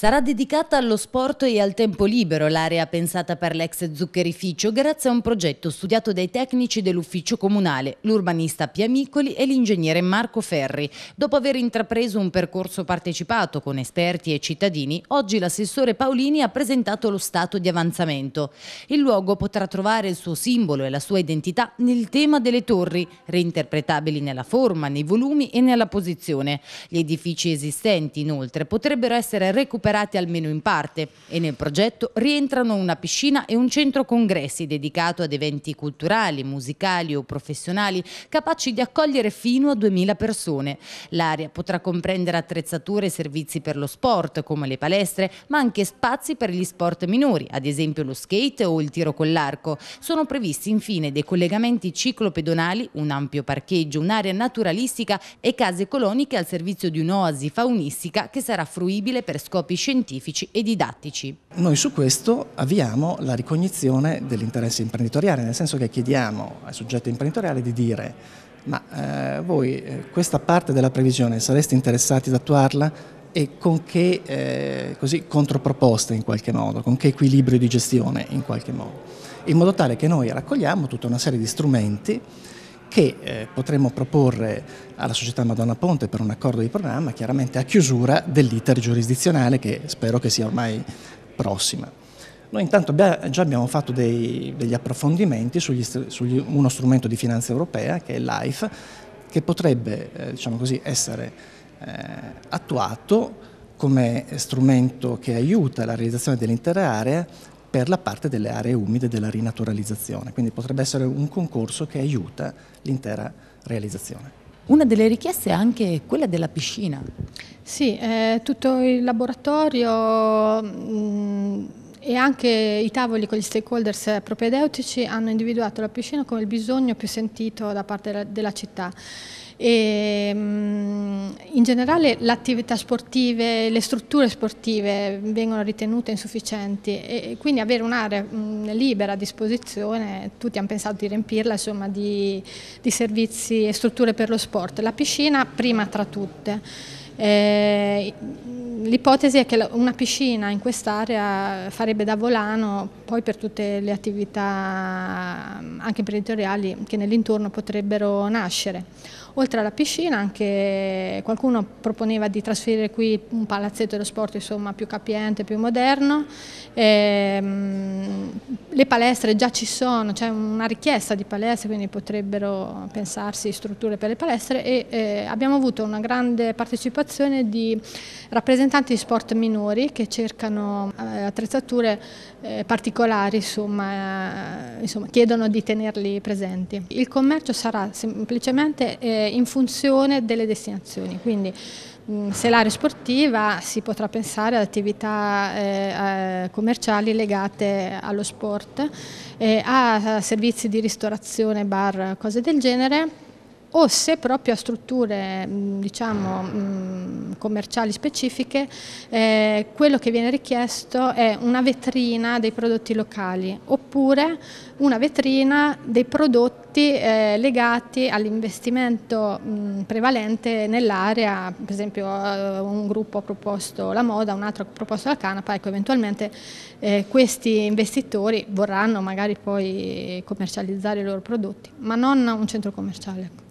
Sarà dedicata allo sport e al tempo libero l'area pensata per l'ex zuccherificio grazie a un progetto studiato dai tecnici dell'ufficio comunale, l'urbanista Piamicoli e l'ingegnere Marco Ferri. Dopo aver intrapreso un percorso partecipato con esperti e cittadini, oggi l'assessore Paolini ha presentato lo stato di avanzamento. Il luogo potrà trovare il suo simbolo e la sua identità nel tema delle torri, reinterpretabili nella forma, nei volumi e nella posizione. Gli edifici esistenti inoltre potrebbero essere recuperati recuperati almeno in parte e nel progetto rientrano una piscina e un centro congressi dedicato ad eventi culturali, musicali o professionali capaci di accogliere fino a 2000 persone. L'area potrà comprendere attrezzature e servizi per lo sport come le palestre, ma anche spazi per gli sport minori, ad esempio lo skate o il tiro con l'arco. Sono previsti infine dei collegamenti ciclopedonali, un ampio parcheggio, un'area naturalistica e case coloniche al servizio di un'oasi faunistica che sarà fruibile per scopi scientifici e didattici. Noi su questo avviamo la ricognizione dell'interesse imprenditoriale, nel senso che chiediamo al soggetto imprenditoriale di dire ma eh, voi eh, questa parte della previsione sareste interessati ad attuarla? e con che eh, così, controproposte in qualche modo, con che equilibrio di gestione in qualche modo, in modo tale che noi raccogliamo tutta una serie di strumenti che eh, potremmo proporre alla società Madonna Ponte per un accordo di programma, chiaramente a chiusura dell'iter giurisdizionale che spero che sia ormai prossima. Noi intanto abbia, già abbiamo fatto dei, degli approfondimenti su uno strumento di finanza europea che è l'AIF, che potrebbe eh, diciamo così, essere eh, attuato come strumento che aiuta la realizzazione dell'intera area per la parte delle aree umide della rinaturalizzazione, quindi potrebbe essere un concorso che aiuta l'intera realizzazione. Una delle richieste è anche quella della piscina. Sì, eh, tutto il laboratorio mh, mm, e anche i tavoli con gli stakeholders propedeutici hanno individuato la piscina come il bisogno più sentito da parte della città. E, mm, in generale le attività sportive, le strutture sportive vengono ritenute insufficienti e quindi avere un'area mm, libera a disposizione, tutti hanno pensato di riempirla insomma, di, di servizi e strutture per lo sport, la piscina prima tra tutte. Eh, l'ipotesi è che una piscina in quest'area farebbe da volano poi per tutte le attività anche imprenditoriali che nell'intorno potrebbero nascere. Oltre alla piscina anche qualcuno proponeva di trasferire qui un palazzetto dello sport insomma, più capiente, più moderno, ehm, le palestre già ci sono, c'è una richiesta di palestre, quindi potrebbero pensarsi strutture per le palestre e eh, abbiamo avuto una grande partecipazione di rappresentanti di sport minori che cercano eh, attrezzature eh, particolari, insomma, eh, insomma, chiedono di tenerli presenti. Il commercio sarà semplicemente eh, in funzione delle destinazioni, quindi mm, se l'area sportiva si potrà pensare ad attività eh, commerciali legate allo sport sport, eh, a servizi di ristorazione, bar, cose del genere o se proprio a strutture mm, diciamo, mm, commerciali specifiche, eh, quello che viene richiesto è una vetrina dei prodotti locali oppure una vetrina dei prodotti eh, legati all'investimento mm, prevalente nell'area, per esempio eh, un gruppo ha proposto la moda, un altro ha proposto la canapa, ecco eventualmente eh, questi investitori vorranno magari poi commercializzare i loro prodotti, ma non un centro commerciale. Ecco.